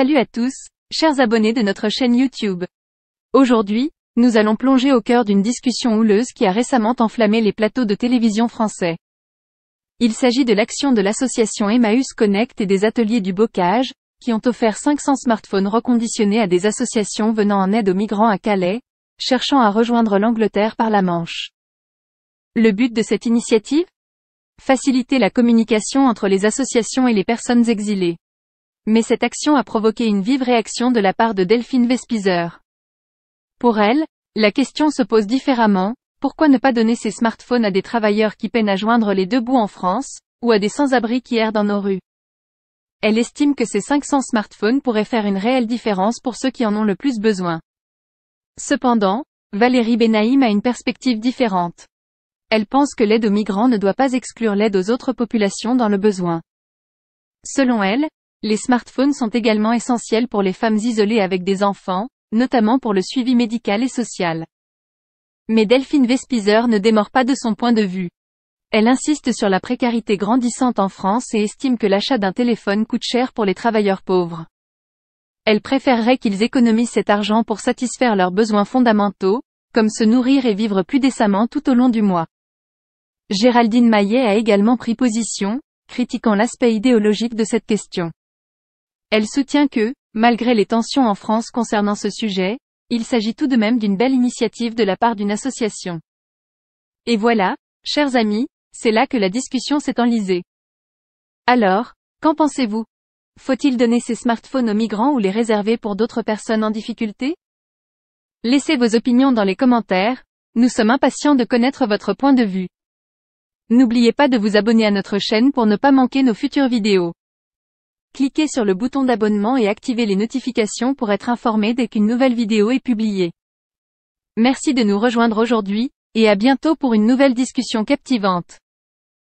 Salut à tous, chers abonnés de notre chaîne YouTube. Aujourd'hui, nous allons plonger au cœur d'une discussion houleuse qui a récemment enflammé les plateaux de télévision français. Il s'agit de l'action de l'association Emmaüs Connect et des ateliers du bocage, qui ont offert 500 smartphones reconditionnés à des associations venant en aide aux migrants à Calais, cherchant à rejoindre l'Angleterre par la Manche. Le but de cette initiative Faciliter la communication entre les associations et les personnes exilées. Mais cette action a provoqué une vive réaction de la part de Delphine Vespizer. Pour elle, la question se pose différemment, pourquoi ne pas donner ces smartphones à des travailleurs qui peinent à joindre les deux bouts en France, ou à des sans-abri qui errent dans nos rues Elle estime que ces 500 smartphones pourraient faire une réelle différence pour ceux qui en ont le plus besoin. Cependant, Valérie Benaïm a une perspective différente. Elle pense que l'aide aux migrants ne doit pas exclure l'aide aux autres populations dans le besoin. Selon elle, les smartphones sont également essentiels pour les femmes isolées avec des enfants, notamment pour le suivi médical et social. Mais Delphine Vespizer ne démord pas de son point de vue. Elle insiste sur la précarité grandissante en France et estime que l'achat d'un téléphone coûte cher pour les travailleurs pauvres. Elle préférerait qu'ils économisent cet argent pour satisfaire leurs besoins fondamentaux, comme se nourrir et vivre plus décemment tout au long du mois. Géraldine Maillet a également pris position, critiquant l'aspect idéologique de cette question. Elle soutient que, malgré les tensions en France concernant ce sujet, il s'agit tout de même d'une belle initiative de la part d'une association. Et voilà, chers amis, c'est là que la discussion s'est enlisée. Alors, qu'en pensez-vous Faut-il donner ces smartphones aux migrants ou les réserver pour d'autres personnes en difficulté Laissez vos opinions dans les commentaires, nous sommes impatients de connaître votre point de vue. N'oubliez pas de vous abonner à notre chaîne pour ne pas manquer nos futures vidéos. Cliquez sur le bouton d'abonnement et activez les notifications pour être informé dès qu'une nouvelle vidéo est publiée. Merci de nous rejoindre aujourd'hui, et à bientôt pour une nouvelle discussion captivante.